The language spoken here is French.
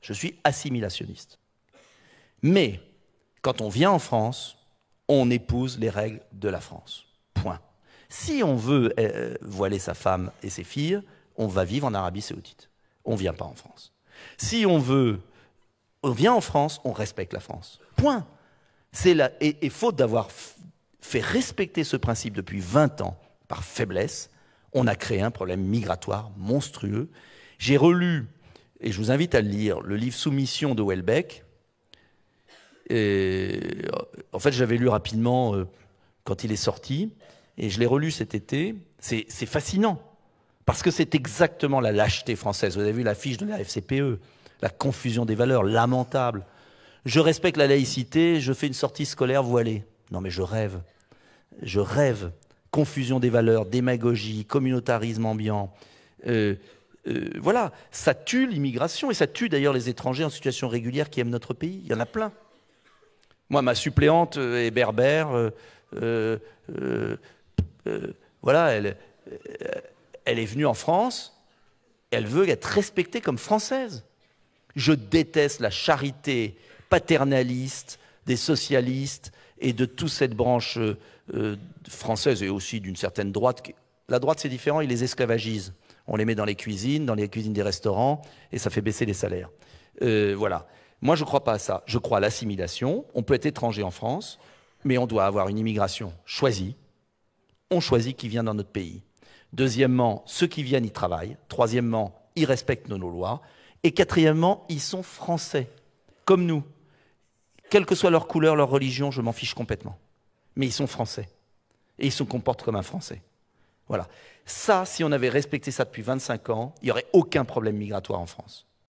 Je suis assimilationniste. Mais quand on vient en France, on épouse les règles de la France. Point. Si on veut euh, voiler sa femme et ses filles, on va vivre en Arabie saoudite. On ne vient pas en France. Si on veut, on vient en France, on respecte la France. Point. C'est la, et, et faute d'avoir fait respecter ce principe depuis 20 ans par faiblesse, on a créé un problème migratoire monstrueux. J'ai relu et je vous invite à lire, le livre Soumission de Welbeck. Euh, en fait, j'avais lu rapidement euh, quand il est sorti, et je l'ai relu cet été. C'est fascinant, parce que c'est exactement la lâcheté française. Vous avez vu l'affiche de la FCPE, la confusion des valeurs, lamentable. Je respecte la laïcité, je fais une sortie scolaire voilée. Non mais je rêve, je rêve. Confusion des valeurs, démagogie, communautarisme ambiant, euh, euh, voilà, ça tue l'immigration et ça tue d'ailleurs les étrangers en situation régulière qui aiment notre pays. Il y en a plein. Moi, ma suppléante euh, est berbère. Euh, voilà, elle, est venue en France. elle veut être respectée comme française. Je déteste la charité paternaliste des socialistes et de toute cette branche française et aussi d'une certaine droite. La droite, c'est différent, ils les esclavagisent on les met dans les cuisines, dans les cuisines des restaurants, et ça fait baisser les salaires. Euh, voilà. Moi, je ne crois pas à ça. Je crois à l'assimilation. On peut être étranger en France, mais on doit avoir une immigration choisie. On choisit qui vient dans notre pays. Deuxièmement, ceux qui viennent y travaillent. Troisièmement, ils respectent nos, nos lois. Et quatrièmement, ils sont français, comme nous. Quelle que soit leur couleur, leur religion, je m'en fiche complètement. Mais ils sont français. Et ils se comportent comme un français. Voilà. Ça, si on avait respecté ça depuis 25 ans, il n'y aurait aucun problème migratoire en France.